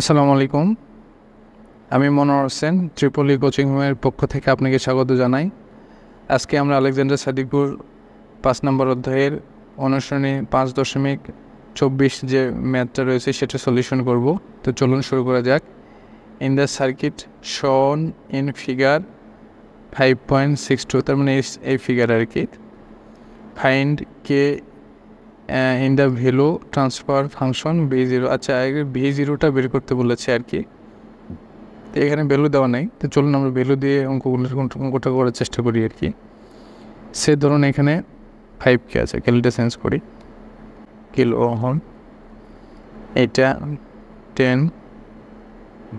আসসালামু আলাইকুম আমি মনোয়ার হোসেন ত্রিপলি কোচিং হোমের পক্ষ থেকে আপনাকে স্বাগত জানাই আজকে আমরা আলেকজান্ডার সাদিকপুর পাঁচ নম্বর অধ্যায়ের অনুশীলনী পাঁচ দশমিক চব্বিশ যে ম্যাথটা রয়েছে সেটা সলিউশন করব তো চলুন শুরু করা যাক in the circuit shown in figure five point six two তার মানে এই ফিগার আর কি ফাইন্ড কে ইন দ্য ভেলো ট্রান্সফার ফাংশন ভি জিরো আচ্ছা ভি জিরোটা বের করতে বলেছে আর কি তো এখানে ভ্যালু দেওয়া নাই তো চলুন আমরা ভ্যালু দিয়ে অঙ্কগুলোর অঙ্কটা করার চেষ্টা করি আর কি সে ধরুন এখানে ফাইভ কে আছে কেলোটা চেঞ্জ করি কিলো ওহন এটা টেন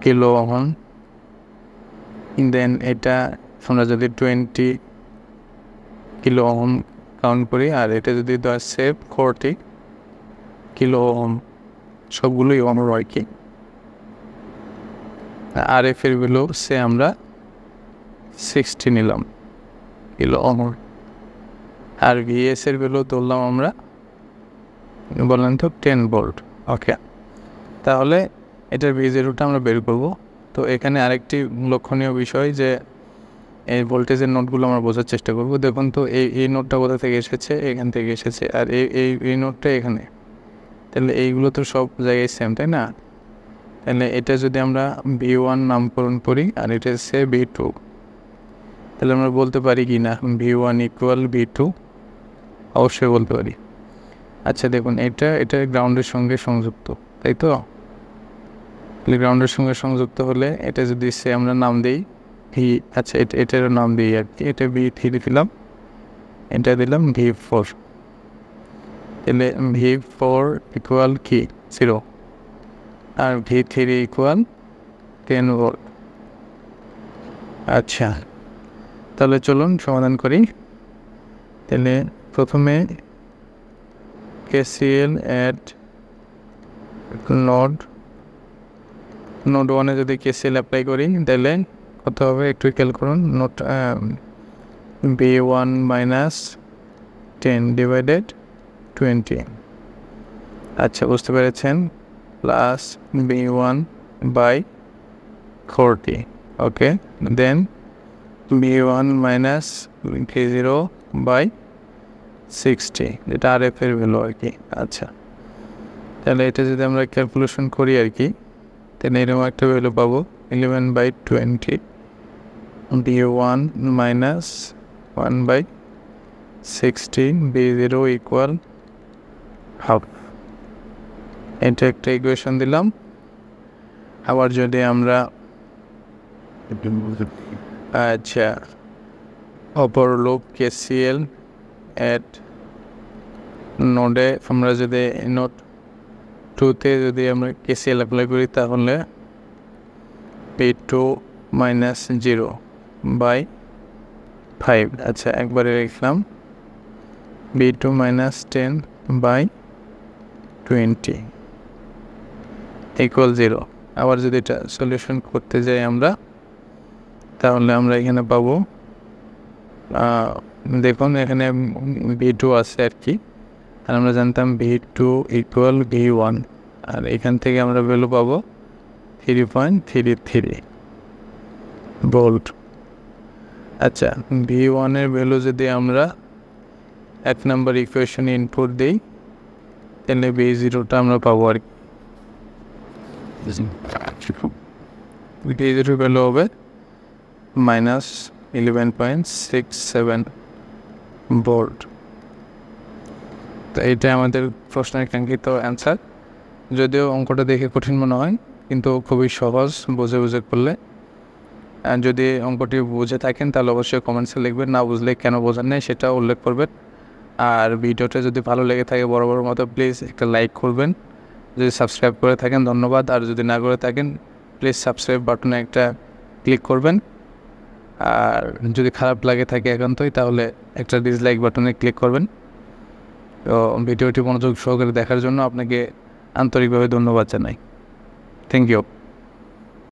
কিলো ওহন দেন এটা আমরা যদি টোয়েন্টি কিলো ওহন কাউন্ট করি আর এটা যদি দেওয়া সেভ ফোরটি কিলো ওম সবগুলোই ওম রয় কি আর এফ এর গুলো সে আমরা সিক্সটি নিলাম কিলো ওম আর ভিএস এর গুলো তুললাম আমরা বললেন তো টেন বোল্ট ওকে তাহলে এটার ভি জিরোটা আমরা বের করবো তো এখানে আরেকটি লক্ষণীয় বিষয় যে এই ভোল্টেজের নোটগুলো আমরা বোঝার চেষ্টা করব দেখুন তো এই এই নোটটা কোথা থেকে এসেছে এখান থেকে এসেছে আর এই এই এই নোটটা এখানে তাহলে এইগুলো তো সব জায়গায় সেম তাই না তাহলে এটা যদি আমরা বি ওয়ান নামকরণ করি আর এটা হচ্ছে বি টু তাহলে আমরা বলতে পারি কি না V one equal B two অবশ্যই বলতে পারি আচ্ছা দেখুন এটা এটা গ্রাউন্ডের সঙ্গে সংযুক্ত তাই তো তাহলে গ্রাউন্ডের সঙ্গে সংযুক্ত হলে এটা যদি সে আমরা নাম দিই ভি আচ্ছা এটা এটার নাম দিই আর কি এটা ভি থ্রি দিলাম এটা দিলাম ভি ফোর তাহলে ভি ফোর ইকুয়াল কি জিরো আর V three equal ten volt আচ্ছা তাহলে চলুন সমাধান করি তাহলে প্রথমে কেসিএল অ্যাট নোড নোড ওয়ানে যদি কেসিএল অ্যাপ্লাই করি তাহলে কত হবে একটু খেয়াল করুন note B one minus ten divided twenty আচ্ছা বুঝতে পেরেছেন plus B one by forty okay then B one minus three zero by sixty যেটা আর এফ এর ভ্যালু আর কি আচ্ছা তাহলে এটা যদি আমরা ক্যালকুলেশন করি আর কি তাহলে এরকম একটা ভ্যালু পাবো eleven by twenty D one minus one by sixteen B zero equal half এটা একটা ইকুয়েশন দিলাম আবার যদি আমরা আচ্ছা অপর লুপ কেসিএল এট নোডে আমরা যদি নোট টুতে যদি আমরা কেসিএল অ্যাপ্লাই করি তাহলে P two minus zero by five আচ্ছা একবারে লিখলাম B two minus ten by twenty equal zero আবার যদি এটা সলিউশন করতে যাই আমরা তাহলে আমরা এখানে পাবো দেখুন এখানে ভি টু আছে আর কি আর আমরা জানতাম V two equal V one আর এখান থেকে আমরা ভ্যালু পাবো three point three three volt আচ্ছা ভি ওয়ানের ভ্যালু যদি আমরা এক নম্বর ইকুয়েশন ইনপুট দিই তাহলে ভি জিরোটা আমরা পাবো আর ভি জিরো ভ্যালু হবে minus eleven point six seven volt তো এটা আমাদের প্রশ্নের কাঙ্ক্ষিত অ্যান্সার যদিও অঙ্কটা দেখে কঠিন মনে হয় কিন্তু খুবই সহজ বুঝে বুঝে করলে যদি অঙ্কটি বুঝে থাকেন তাহলে অবশ্যই কমেন্টসে লিখবেন না বুঝলে কেন বোঝার নেই সেটা উল্লেখ করবেন আর ভিডিওটা যদি ভালো লেগে থাকে বড় বড় মতো প্লিজ একটা লাইক করবেন যদি সাবস্ক্রাইব করে থাকেন ধন্যবাদ আর যদি না করে থাকেন প্লিজ সাবস্ক্রাইব বাটনে একটা ক্লিক করবেন আর যদি খারাপ লাগে থাকে একান্তই তাহলে একটা ডিসলাইক বাটনে ক্লিক করবেন তো ভিডিওটি মনোযোগ সহকারে দেখার জন্য আপনাকে আন্তরিকভাবে ধন্যবাদ জানাই থ্যাংক ইউ